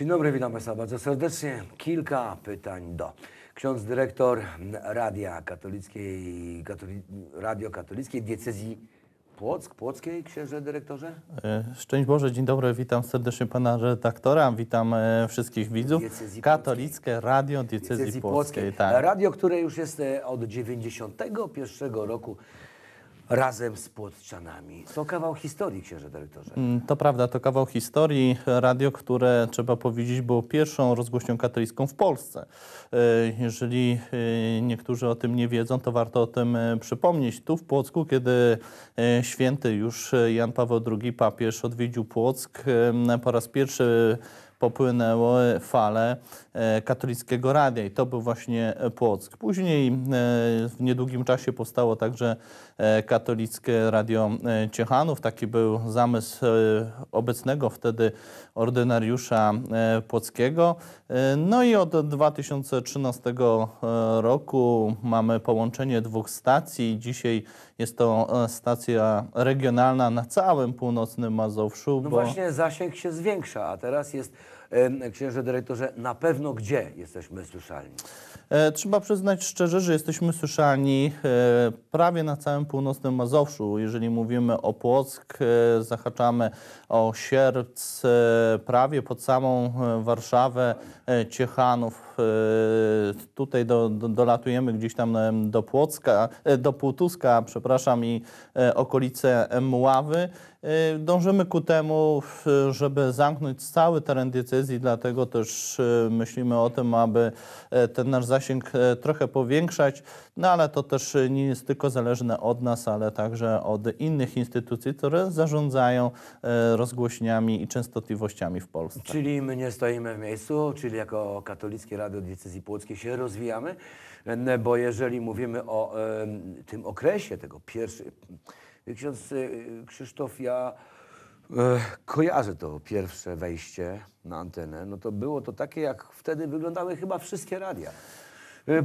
Dzień dobry, witam Państwa bardzo serdecznie. Kilka pytań do. Ksiądz dyrektor Radia Katolickiej, Katoli, Radio Katolickiej Diecezji Płock, Płockiej, księże dyrektorze? E, szczęść Boże, dzień dobry, witam serdecznie pana redaktora, witam e, wszystkich widzów. Diecezji Katolickie Płockiej. Radio Diecezji, Diecezji Płockiej. Płockiej tak. Radio, które już jest e, od 91 roku razem z Płotczanami. To kawał historii, księże dyrektorze. Mm, to prawda, to kawał historii. Radio, które trzeba powiedzieć było pierwszą rozgłośnią katolicką w Polsce. E, jeżeli e, niektórzy o tym nie wiedzą, to warto o tym e, przypomnieć. Tu w Płocku, kiedy święty już Jan Paweł II papież odwiedził Płock po raz pierwszy popłynęły fale e, katolickiego radia i to był właśnie Płock. Później e, w niedługim czasie powstało także e, katolickie radio Ciechanów. Taki był zamysł obecnego wtedy ordynariusza Płockiego. No i od 2013 roku mamy połączenie dwóch stacji. Dzisiaj jest to stacja regionalna na całym północnym Mazowszu. No bo... właśnie zasięg się zwiększa, a teraz jest księże dyrektorze, na pewno gdzie jesteśmy słyszalni? E, trzeba przyznać szczerze, że jesteśmy słyszalni e, prawie na całym północnym Mazowszu. Jeżeli mówimy o Płock, e, zahaczamy o Sierc, prawie pod samą Warszawę, Ciechanów. Tutaj do, do, dolatujemy gdzieś tam do Płocka, do Półtuska, przepraszam, i okolice Mławy. Dążymy ku temu, żeby zamknąć cały teren diecezji decyzji, dlatego też e, myślimy o tym, aby e, ten nasz zasięg e, trochę powiększać, no ale to też nie jest tylko zależne od nas, ale także od innych instytucji, które zarządzają rozgłośniami i częstotliwościami w Polsce. Czyli my nie stoimy w miejscu, czyli jako katolickie radio diecezji płockiej się rozwijamy, bo jeżeli mówimy o tym okresie tego pierwszy, ksiądz Krzysztof, ja kojarzę to pierwsze wejście na antenę, no to było to takie, jak wtedy wyglądały chyba wszystkie radia.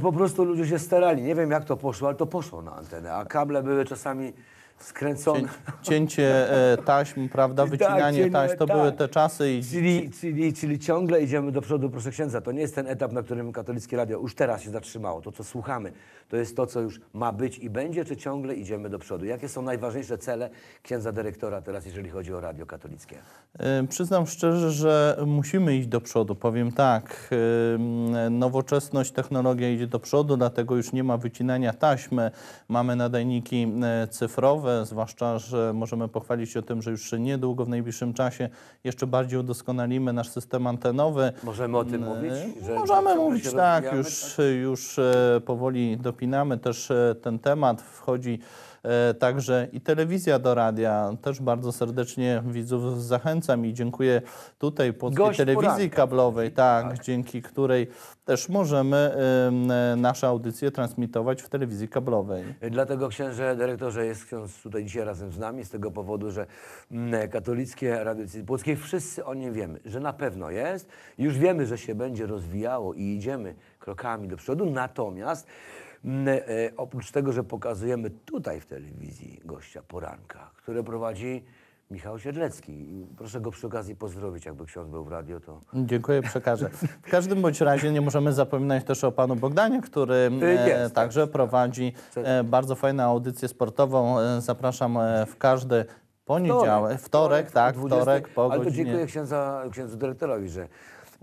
Po prostu ludzie się starali. Nie wiem, jak to poszło, ale to poszło na antenę, a kable były czasami skręcone. Cię, cięcie e, taśm, prawda, wycinanie tak, taśm, to tak. były te czasy. I... Czyli, czyli, czyli ciągle idziemy do przodu, proszę księdza. To nie jest ten etap, na którym katolickie radio już teraz się zatrzymało. To, co słuchamy, to jest to, co już ma być i będzie, czy ciągle idziemy do przodu. Jakie są najważniejsze cele księdza dyrektora teraz, jeżeli chodzi o radio katolickie? E, przyznam szczerze, że musimy iść do przodu. Powiem tak, e, nowoczesność, technologia idzie do przodu, dlatego już nie ma wycinania taśmy. Mamy nadajniki e, cyfrowe, nowe, zwłaszcza, że możemy pochwalić się tym, że już niedługo, w najbliższym czasie jeszcze bardziej udoskonalimy nasz system antenowy. Możemy o tym mm, mówić? Możemy mówić, tak. Już, tak? już e, powoli dopinamy też e, ten temat. Wchodzi e, Także i telewizja do radia. Też bardzo serdecznie widzów zachęcam i dziękuję tutaj Polskiej Gość Telewizji poranka. Kablowej, tak, tak, dzięki której też możemy y, nasze audycje transmitować w telewizji kablowej. Dlatego księże dyrektorze jest ksiądz jest tutaj dzisiaj razem z nami z tego powodu, że mm, katolickie Rady polskiej wszyscy o nim wiemy, że na pewno jest. Już wiemy, że się będzie rozwijało i idziemy krokami do przodu. Natomiast mm, e, oprócz tego, że pokazujemy tutaj w telewizji gościa poranka, który prowadzi Michał Siedlecki. Proszę go przy okazji pozdrowić, jakby ksiądz był w radio, to... Dziękuję, przekażę. W każdym bądź razie nie możemy zapominać też o panu Bogdanie, który y, e, Jest, tak. także tak. prowadzi e, bardzo fajną audycję sportową. E, zapraszam w każdy poniedziałek, wtorek, wtorek tak, 20, wtorek po ale godzinie... Ale to dziękuję księdza, księdzu dyrektorowi, że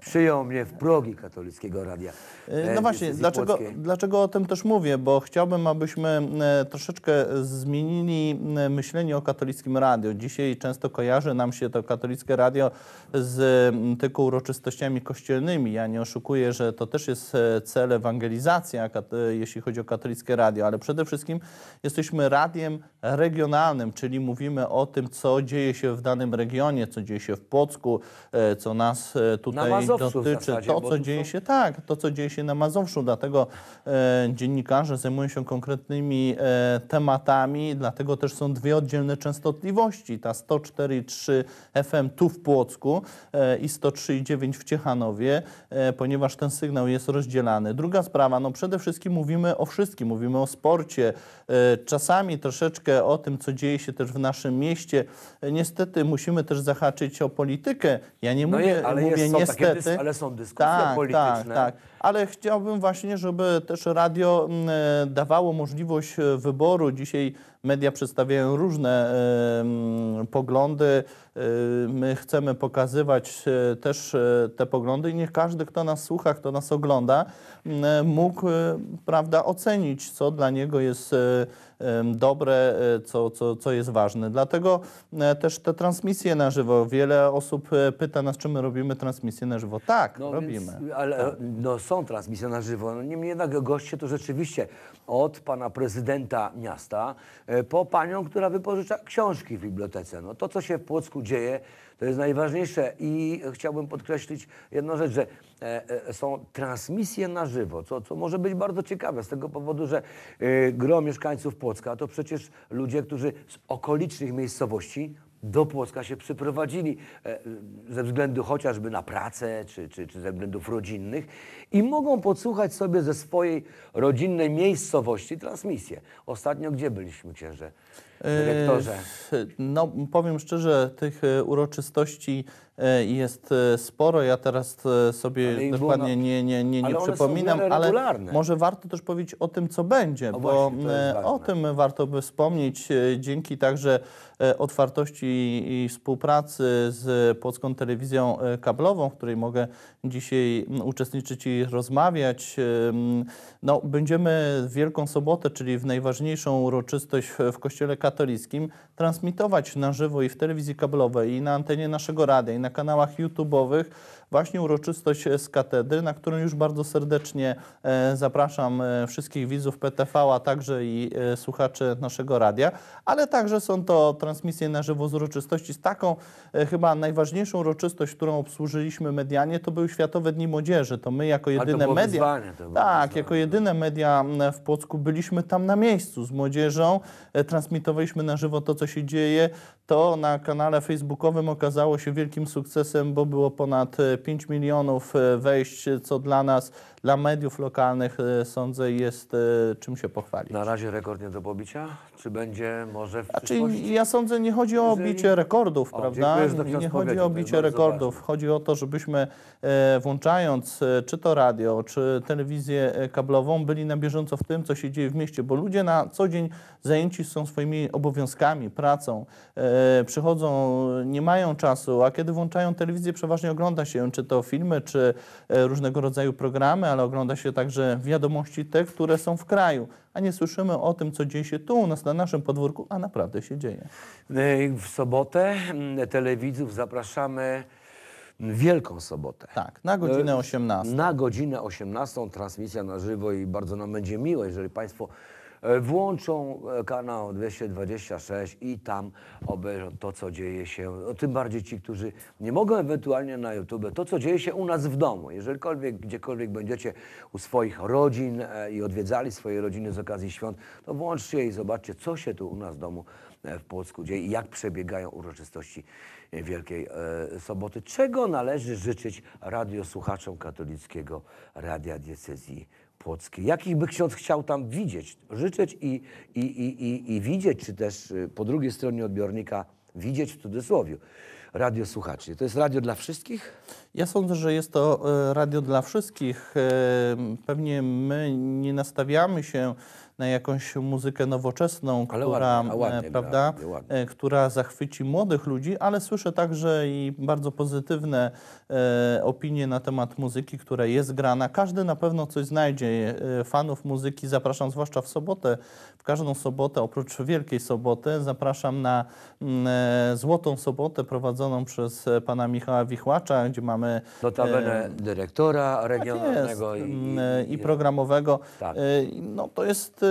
Przyjął mnie w progi katolickiego radia. E, no właśnie, dlaczego, dlaczego o tym też mówię? Bo chciałbym, abyśmy e, troszeczkę zmienili e, myślenie o katolickim radio. Dzisiaj często kojarzy nam się to katolickie radio z tylko uroczystościami kościelnymi. Ja nie oszukuję, że to też jest cel ewangelizacja, jeśli chodzi o katolickie radio, ale przede wszystkim jesteśmy radiem regionalnym, czyli mówimy o tym, co dzieje się w danym regionie, co dzieje się w Płocku, co nas tutaj dotyczy zasadzie, to, co dzieje się tak, to, co dzieje się na Mazowszu. Dlatego e, dziennikarze zajmują się konkretnymi e, tematami, dlatego też są dwie oddzielne częstotliwości. Ta 104,3 FM tu w Płocku e, i 103,9 w Ciechanowie, e, ponieważ ten sygnał jest rozdzielany. Druga sprawa, no przede wszystkim mówimy o wszystkim, mówimy o sporcie, e, czasami troszeczkę o tym, co dzieje się też w naszym mieście. E, niestety musimy też zahaczyć o politykę. Ja nie no mówię, je, ale mówię jest, niestety, niestety. ale są dyskusje tak, tak polityczne. Tak, tak. Ale chciałbym właśnie, żeby też radio mm, e, dawało możliwość e, wyboru. Dzisiaj media przedstawiają różne e, mm, poglądy. my chcemy pokazywać też te poglądy i niech każdy, kto nas słucha, kto nas ogląda, mm, mógł prawda, ocenić, co dla niego jest dobre, e, co, co, co jest ważne. Dlatego e, też te transmisje na żywo. Wiele osób e, pyta nas, czy my robimy transmisję na żywo. Tak, no, robimy. Więc, ale tak. no, są transmisje na żywo. No, niemniej jednak goście to rzeczywiście od pana prezydenta miasta po panią, która wypożycza książki w bibliotece. No, to, co się w Płocku dzieje, to jest najważniejsze i chciałbym podkreślić jedną rzecz, że e, e, są transmisje na żywo, co, co może być bardzo ciekawe z tego powodu, że e, gro mieszkańców Płocka to przecież ludzie, którzy z okolicznych miejscowości do Płocka się przyprowadzili ze względu chociażby na pracę czy, czy, czy ze względów rodzinnych i mogą podsłuchać sobie ze swojej rodzinnej miejscowości transmisję. Ostatnio gdzie byliśmy, księże? dyrektorze? E, no, powiem szczerze, tych e, uroczystości e, jest sporo. Ja teraz sobie dokładnie no, nie, nie, nie, nie ale przypominam, ale może warto też powiedzieć o tym, co będzie, bo właśnie, o tym warto by wspomnieć. Dzięki także otwartości i współpracy z Polską Telewizją Kablową, w której mogę dzisiaj uczestniczyć i rozmawiać. No, będziemy w Wielką Sobotę, czyli w najważniejszą uroczystość w Kościele Katolickim, katolickim transmitować na żywo i w telewizji kablowej, i na antenie naszego rady, i na kanałach YouTube'owych właśnie uroczystość e, z katedry, na którą już bardzo serdecznie e, zapraszam e, wszystkich widzów PTV, a także i słuchaczy naszego radia, ale także są to transmisje na żywo z uroczystości. Z taką chyba najważniejszą uroczystość, którą obsłużyliśmy medianie, to były Światowe Dni Młodzieży. To my jako jedyne media... Wyzwanie, tak, wyzwanie. jako tak. jedyne media w Płocku byliśmy tam na miejscu z młodzieżą, transmitowaliśmy na żywo to, co się dzieje. To na kanale facebookowym okazało się wielkim sukcesem, bo było ponad 5 e, milionów e, wejść, e, co dla nas dla mediów lokalnych y, sądzę jest y, czym się pochwalić. Na razie rekord nie do pobicia? Czy będzie może w znaczy, Ja sądzę, nie chodzi o bicie rekordów, o, prawda? Nie chodzi o bicie rekordów. Ważne. Chodzi o to, żebyśmy e, włączając e, czy to radio, czy telewizję e, kablową byli na bieżąco w tym, co się dzieje w mieście, bo ludzie na co dzień zajęci są swoimi obowiązkami, pracą, przychodzą, nie mają czasu, a kiedy włączają telewizję, przeważnie ogląda się czy to filmy, czy różnego rodzaju programy, ale ogląda się także wiadomości te, które są w kraju, a nie słyszymy o tym, co dzieje się tu u nas na naszym podwórku, a naprawdę się dzieje. W sobotę mm, telewidzów zapraszamy. Wielką Sobotę. Tak, na godzinę 18. E, na godzinę 18 transmisja na żywo i bardzo nam będzie miło, jeżeli Państwo E, włączą e, kanał 226 i tam obejrzą to, co dzieje się, no, tym bardziej ci, którzy nie mogą ewentualnie na YouTube, to, co dzieje się u nas w domu. Jeżelikolwiek, gdziekolwiek będziecie u swoich rodzin e, i odwiedzali swoje rodziny z okazji świąt, to włączcie i zobaczcie, co się tu u nas w domu w Polsku dzieje i jak przebiegają uroczystości Wielkiej Soboty, czego należy życzyć radiosłuchaczom katolickiego Radia Diecezji jakich by ksiądz chciał tam widzieć, życzyć i, i, i, i, i widzieć, czy też y, po drugiej stronie odbiornika widzieć w cudzysłowie radio słuchaczy. To jest radio dla wszystkich? Ja sądzę, że jest to y, radio dla wszystkich. Y, pewnie my nie nastawiamy się na jakąś muzykę nowoczesną, ale która, ładnie, e, ładnie prawda, gra, ładnie. E, która zachwyci młodych ludzi, ale słyszę także i bardzo pozytywne e, opinie na temat muzyki, która jest grana. Każdy na pewno coś znajdzie. E, fanów muzyki zapraszam zwłaszcza w sobotę. W każdą sobotę, oprócz Wielkiej Soboty, zapraszam na mm, e, Złotą Sobotę prowadzoną przez pana Michała Wichłacza, gdzie mamy... Notabene e, dyrektora regionalnego tak jest, i, mm, i, i, programowego. Tak. E, no to jest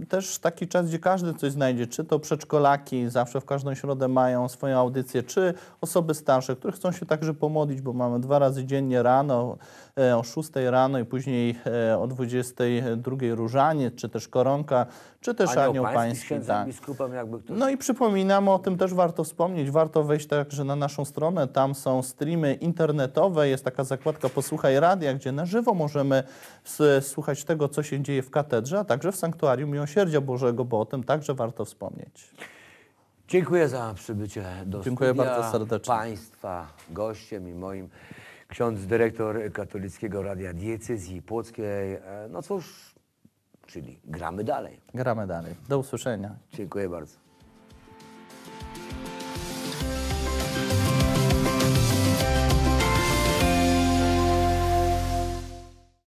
Y, też taki czas, gdzie każdy coś znajdzie, czy to przedszkolaki, zawsze w każdą środę mają swoją audycję, czy osoby starsze, które chcą się także pomodlić, bo mamy dwa razy dziennie rano, e, o 6 rano i później e, o o 22 różanie, czy też koronka, czy też anioł, anioł pański. pański tak. biskupem, jakby ktoś... No i przypominam, o tym też warto wspomnieć, warto wejść także na naszą stronę, tam są streamy internetowe, jest taka zakładka Posłuchaj Radia, gdzie na żywo możemy słuchać tego, co się dzieje w katedrze, a także w Sanktuarium Miłosierdzia Bożego, bo o tym także warto wspomnieć. Dziękuję za przybycie do Dziękuję studia. bardzo serdecznie. Państwa gościem i moim ksiądz dyrektor Katolickiego Radia Diecezji Płockiej. E, no cóż, czyli gramy dalej. Gramy dalej. Do usłyszenia. Dziękuję bardzo.